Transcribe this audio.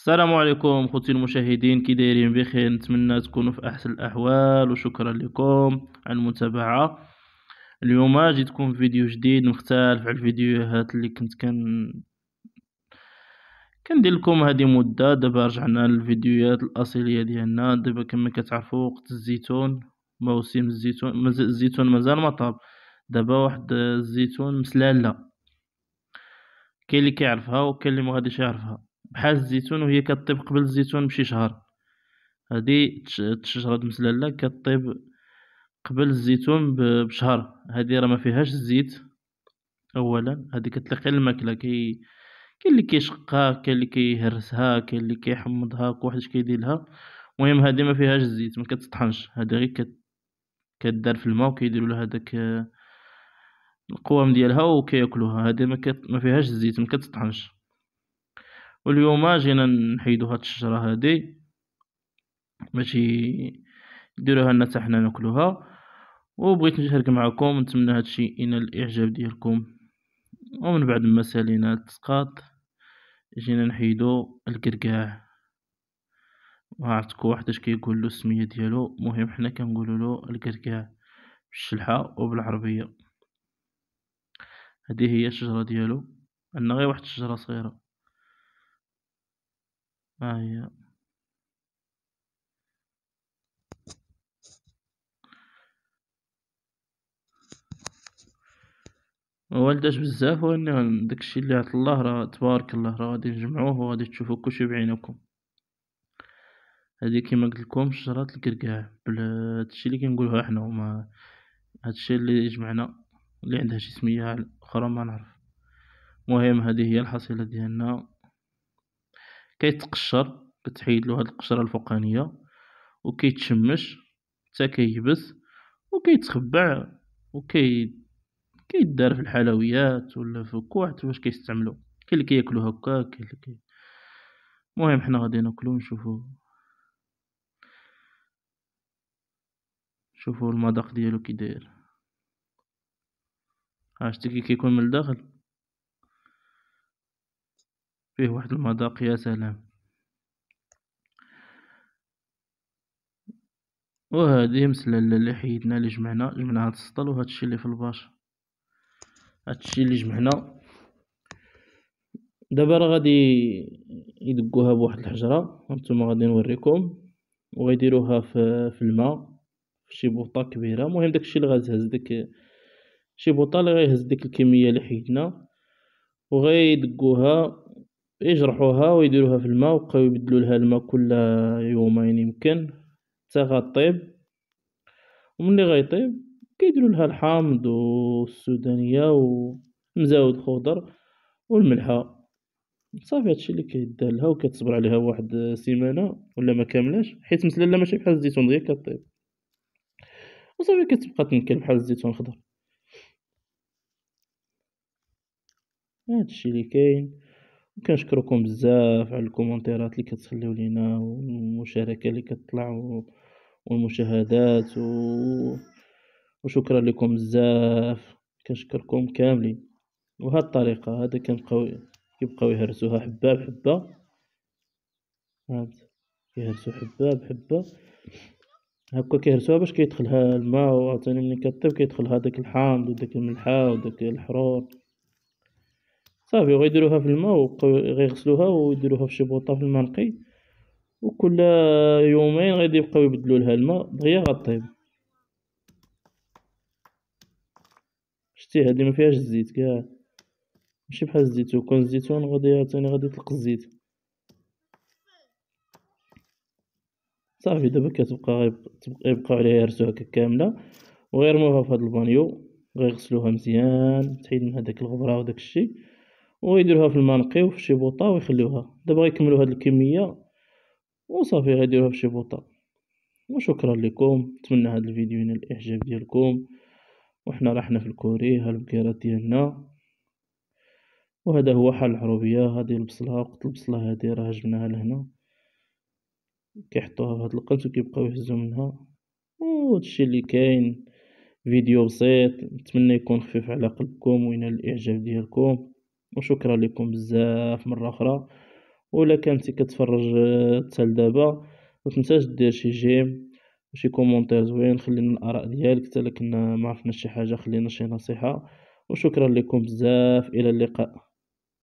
السلام عليكم خوتي المشاهدين كي دايرين بخير نتمنى تكونوا في احسن الاحوال وشكرا لكم على المتابعه اليوم جيتكم في فيديو جديد مختلف على الفيديوهات اللي كنت كان كندير لكم هذه مده دابا رجعنا للفيديوهات الاصليه ديالنا دابا كما كتعرفوا وقت الزيتون موسم الزيتون الزيتون مازال ما طاب دابا واحد الزيتون مسلاله كاين اللي كيعرفها وكاين اللي ما غاديش يعرفها بحال الزيتون وهي كطيب قبل الزيتون بشي شهر هادي الشجره هاد المسلله كطيب قبل الزيتون بشهر هادي راه ما فيهاش الزيت اولا هادي كتليق غير الماكله كي كاين اللي كيشقها كاين اللي كيهرسها كاين اللي كيحمضها كل واحد كيدير لها المهم هادي ما فيهاش الزيت ما كتطحنش هادي غير كت... كدار في الماء وكيديروا لها داك القوام ديالها وكياكلوها هادي ما, كت... ما فيهاش الزيت ما كتطحنش واليوم جينا نحيدو هاد الشجرة هادي باش يديروها لنا حتى حنا ناكلوها وبغيت نشارك معكم نتمنى هادشي ينال الاعجاب ديالكم ومن بعد ما سالينا التسقاط جينا نحيدو الكركاع وعرفتكم واحد اش كيقول له السميه ديالو مهم حنا كنقولوا له الكركاع بالشلحه وبالعربيه هذه هي الشجره ديالو عندنا غير واحد الشجره صغيره أيوة. ما هي بزاف ولكن داكشي اللي عطى الله راه تبارك الله راه غادي نجمعوه وغادي تشوفوا كلشي بعينكم هذه كما قلت لكم شجره الكركاع هادشي اللي كنقولوها حنا هما هادشي اللي جمعنا اللي عندها شي سميه اخرى ما نعرف المهم هذه هي الحصيله ديالنا كيتقشر كتحيد له هاد القشره الفوقانيه وكيتشمش حتى كيبس وكيتخبع وكي كيدار في الحلويات ولا في الكوعت واش كيستعملو كاين اللي كياكلو هكا كاين اللي كي المهم حنا غادي ناكلو نشوفو شوفو المذاق ديالو كي داير عرفتي كي كيكون من الداخل فيه واحد المذاق يا سلام وهذه مسللة اللي حيدنا اللي جمعنا جمعنا هاد السطل وهاد الشي اللي في الباش هاد الشي اللي جمعنا دابا راه غادي يدقوها بواحد الحجره هانتوما غادي نوريكم وغيديروها في في الماء في شي بوطه كبيره المهم داكشي اللي غتهز داك شي بوطه اللي غيهز ديك الكميه اللي حيدنا وغيدقوها يجرحوها ويديروها في الماء وبقاو يبدلوا لها الماء كل يومين يمكن حتى غطيب وملي غيطيب كيديروا لها الحامض والسودانيه ومزاود خضر والملحه صافي هادشي اللي كيدار لها وكتصبر عليها واحد سيمانه ولا ما كاملاش حيت لا ماشي بحال الزيتون دغيا كطيب وصافي كتبقى تنكل بحال الزيتون الخضر هادشي اللي كاين كنشكركم بزاف على الكومنتيرات اللي كتخليو لينا والمشاركه اللي كتطلع والمشاهدات و... وشكرا لكم بزاف كنشكركم كاملين وهاد الطريقه هذا كنبقاو كيبقاو يهرسوها حبه بحبه هاد كيهرسو حبه بحبه هكا كيهرسوها باش كيدخلها الماء وعاوتاني ملي كطيب كيدخل هذاك الحامض وداك الملحه وداك الحرور صافي وغيديروها في الماء وغيغسلوها ويديروها في شي بوطه في الماء نقي وكل يومين غادي يبقاو يبدلوا لها الماء دغيا غطيب شتي هذه ما فيهاش الزيت كاع ماشي بحال الزيت وكون الزيتون غادي ثاني غادي تلق الزيت صافي دابا كتبقى يبقى عليها يرسوها كامله وغيرموها في هاد البانيو غيغسلوها مزيان تحيد من هذاك الغبره وداك الشيء ويديروها في المنقي وفي شي بوطه ويخليوها دابا غيكملوا هاد الكميه وصافي غيديروها في شي بوطه وشكرا لكم نتمنى هاد الفيديو ينال الاعجاب ديالكم وحنا رحنا في الكوري ها البكيرات ديالنا وهذا هو حل العروبيه هذه البصله قلت البصله هذه راه جبناها لهنا كيحطوها في هذا القلت وكيبقاو يهزو منها وهادشي اللي كاين فيديو بسيط نتمنى يكون خفيف على قلبكم وينال الاعجاب ديالكم وشكرا لكم بزاف مره اخرى ولا كنتي كتفرج آه، حتى لدابا ما تنساش دير شي جيم وشي كومونتير زوين خلينا الاراء ديالك حتى كنا ما عرفنا شي حاجه خلينا شي نصيحه وشكرا لكم بزاف الى اللقاء